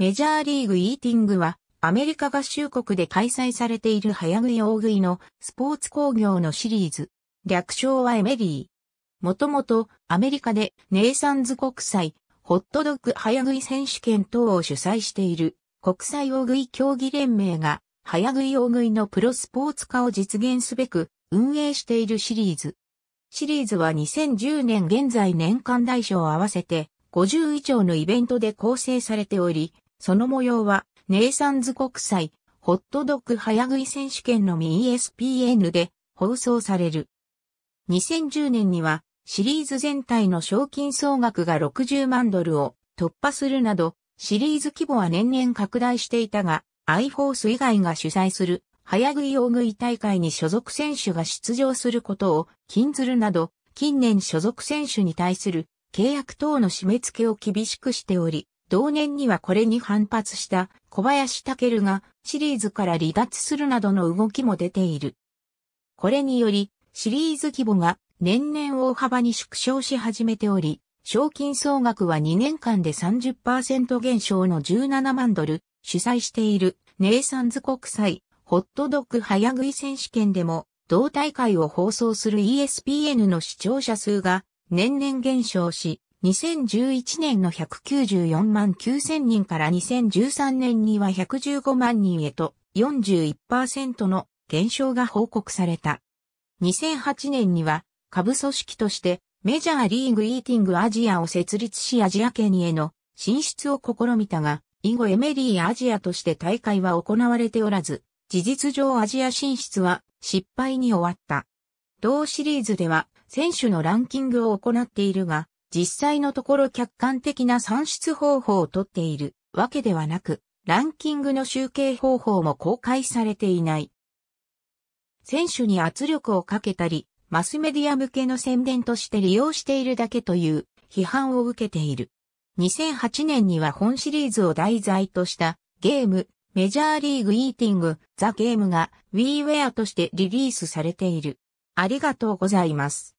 メジャーリーグイーティングは、アメリカ合衆国で開催されている早食い大食いのスポーツ工業のシリーズ。略称はエメリー。もともと、アメリカでネイサンズ国際、ホットドッグ早食い選手権等を主催している、国際大食い競技連盟が、早食い大食いのプロスポーツ化を実現すべく、運営しているシリーズ。シリーズは2010年現在年間大を合わせて、50以上のイベントで構成されており、その模様は、ネイサンズ国際、ホットドッグ早食い選手権のミ ESPN で放送される。2010年には、シリーズ全体の賞金総額が60万ドルを突破するなど、シリーズ規模は年々拡大していたが、アイフォース以外が主催する早食い大食い大会に所属選手が出場することを禁ずるなど、近年所属選手に対する契約等の締め付けを厳しくしており、同年にはこれに反発した小林武がシリーズから離脱するなどの動きも出ている。これにより、シリーズ規模が年々大幅に縮小し始めており、賞金総額は2年間で30%減少の17万ドル、主催しているネイサンズ国際ホットドッグ早食い選手権でも同大会を放送する ESPN の視聴者数が年々減少し、2011年の194万9000人から2013年には115万人へと41%の減少が報告された。2008年には下部組織としてメジャーリーグイーティングアジアを設立しアジア圏への進出を試みたが、以後エメリーアジアとして大会は行われておらず、事実上アジア進出は失敗に終わった。同シリーズでは選手のランキングを行っているが、実際のところ客観的な算出方法をとっているわけではなく、ランキングの集計方法も公開されていない。選手に圧力をかけたり、マスメディア向けの宣伝として利用しているだけという批判を受けている。2008年には本シリーズを題材としたゲーム、メジャーリーグイーティング、ザ・ゲームが WiiWare としてリリースされている。ありがとうございます。